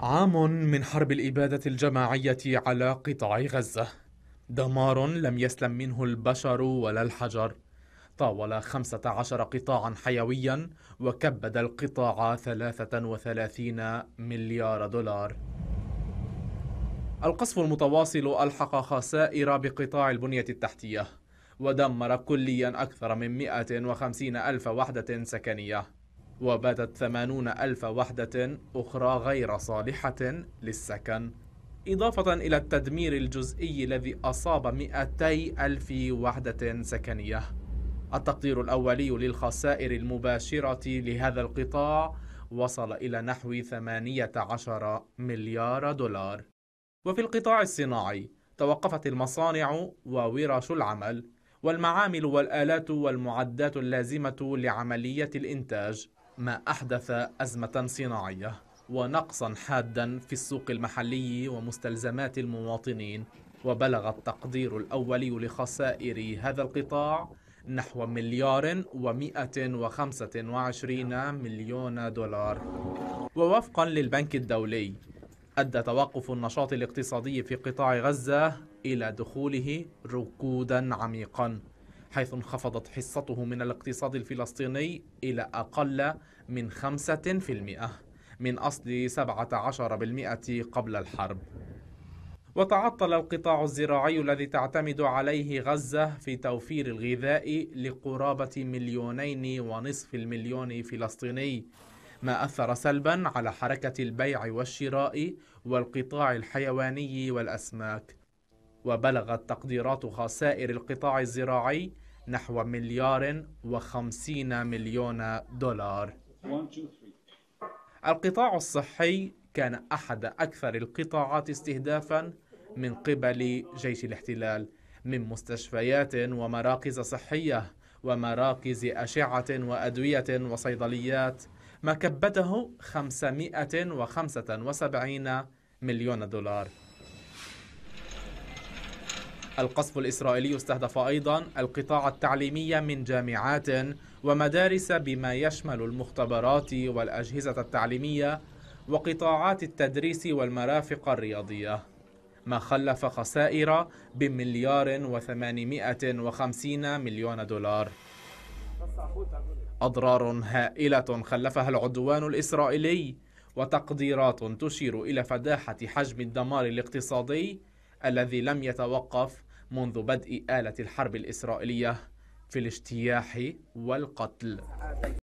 عام من حرب الإبادة الجماعية على قطاع غزة دمار لم يسلم منه البشر ولا الحجر طاول 15 قطاعا حيويا وكبد القطاع 33 مليار دولار القصف المتواصل ألحق خسائر بقطاع البنية التحتية ودمر كليا أكثر من 150 ألف وحدة سكنية وباتت ثمانون ألف وحدة أخرى غير صالحة للسكن إضافة إلى التدمير الجزئي الذي أصاب 200 ألف وحدة سكنية التقدير الأولي للخسائر المباشرة لهذا القطاع وصل إلى نحو 18 مليار دولار وفي القطاع الصناعي توقفت المصانع وورش العمل والمعامل والآلات والمعدات اللازمة لعملية الإنتاج ما أحدث أزمة صناعية ونقصا حادا في السوق المحلي ومستلزمات المواطنين وبلغ التقدير الأولي لخسائر هذا القطاع نحو مليار ومائة وخمسة وعشرين مليون دولار ووفقا للبنك الدولي أدى توقف النشاط الاقتصادي في قطاع غزة إلى دخوله ركودا عميقا حيث انخفضت حصته من الاقتصاد الفلسطيني إلى أقل من 5% من أصل 17% قبل الحرب وتعطل القطاع الزراعي الذي تعتمد عليه غزة في توفير الغذاء لقرابة مليونين ونصف المليون فلسطيني ما أثر سلبا على حركة البيع والشراء والقطاع الحيواني والأسماك وبلغت تقديرات خسائر القطاع الزراعي نحو مليار وخمسين مليون دولار القطاع الصحي كان أحد أكثر القطاعات استهدافا من قبل جيش الاحتلال من مستشفيات ومراكز صحية ومراكز أشعة وأدوية وصيدليات ما كبته 575 مليون دولار القصف الإسرائيلي استهدف أيضا القطاع التعليمي من جامعات ومدارس بما يشمل المختبرات والأجهزة التعليمية وقطاعات التدريس والمرافق الرياضية ما خلف خسائر بمليار وثمانمائة وخمسين مليون دولار أضرار هائلة خلفها العدوان الإسرائيلي وتقديرات تشير إلى فداحة حجم الدمار الاقتصادي الذي لم يتوقف منذ بدء آلة الحرب الإسرائيلية في الاجتياح والقتل